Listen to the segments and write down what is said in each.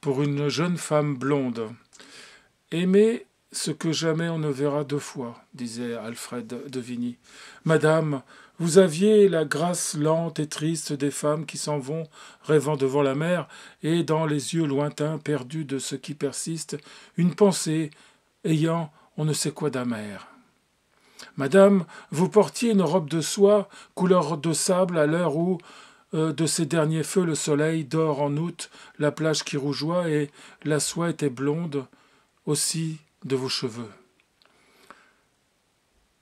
pour une jeune femme blonde. Aimez ce que jamais on ne verra deux fois, disait Alfred de Vigny. Madame, vous aviez la grâce lente et triste des femmes qui s'en vont rêvant devant la mer, et dans les yeux lointains perdus de ce qui persiste, une pensée ayant on ne sait quoi d'amer. Madame, vous portiez une robe de soie couleur de sable à l'heure où, euh, de ces derniers feux, le soleil dort en août, la plage qui rougeoie et la soie était blonde aussi de vos cheveux.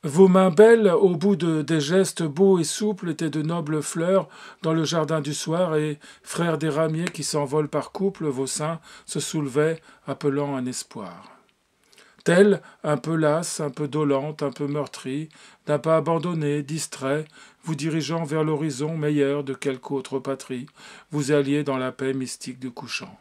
Vos mains belles, au bout des gestes beaux et souples, étaient de nobles fleurs dans le jardin du soir, et, frères des ramiers qui s'envolent par couple, vos seins se soulevaient, appelant un espoir. Telle, un peu lasse, un peu dolente, un peu meurtrie, d'un pas abandonné, distrait, vous dirigeant vers l'horizon meilleur de quelque autre patrie, vous alliez dans la paix mystique du couchant.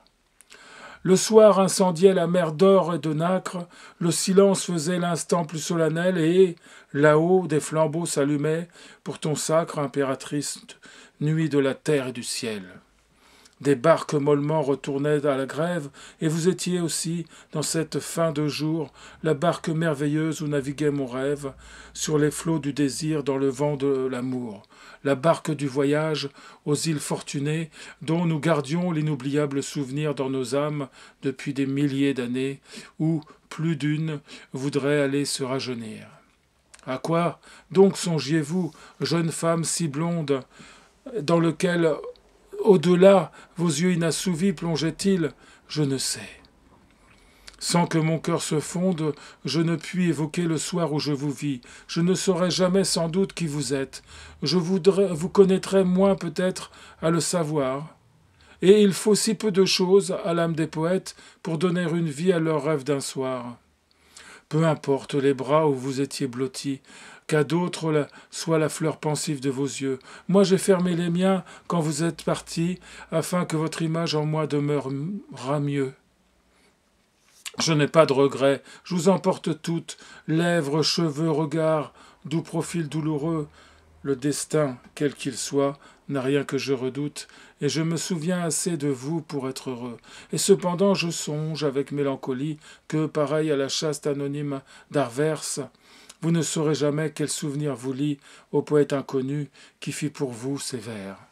Le soir incendiait la mer d'or et de nacre, le silence faisait l'instant plus solennel, et, là-haut, des flambeaux s'allumaient pour ton sacre impératrice, nuit de la terre et du ciel. Des barques mollement retournaient à la grève, et vous étiez aussi, dans cette fin de jour, la barque merveilleuse où naviguait mon rêve, sur les flots du désir dans le vent de l'amour, la barque du voyage aux îles fortunées, dont nous gardions l'inoubliable souvenir dans nos âmes depuis des milliers d'années, où plus d'une voudrait aller se rajeunir. À quoi donc songiez-vous, jeune femme si blonde, dans lequel au-delà, vos yeux inassouvis plongeaient-ils Je ne sais. Sans que mon cœur se fonde, je ne puis évoquer le soir où je vous vis. Je ne saurai jamais sans doute qui vous êtes. Je voudrais, vous connaîtrai moins peut-être à le savoir. Et il faut si peu de choses à l'âme des poètes pour donner une vie à leur rêve d'un soir. Peu importe les bras où vous étiez blottis, qu'à d'autres soit la fleur pensive de vos yeux. Moi j'ai fermé les miens quand vous êtes partis, afin que votre image en moi demeurera mieux. Je n'ai pas de regrets, je vous emporte toutes, lèvres, cheveux, regards, doux profil douloureux. Le destin, quel qu'il soit, n'a rien que je redoute, et je me souviens assez de vous pour être heureux. Et cependant je songe avec mélancolie que, pareil à la chaste anonyme d'Arverse, vous ne saurez jamais quel souvenir vous lie au poète inconnu qui fit pour vous ces vers.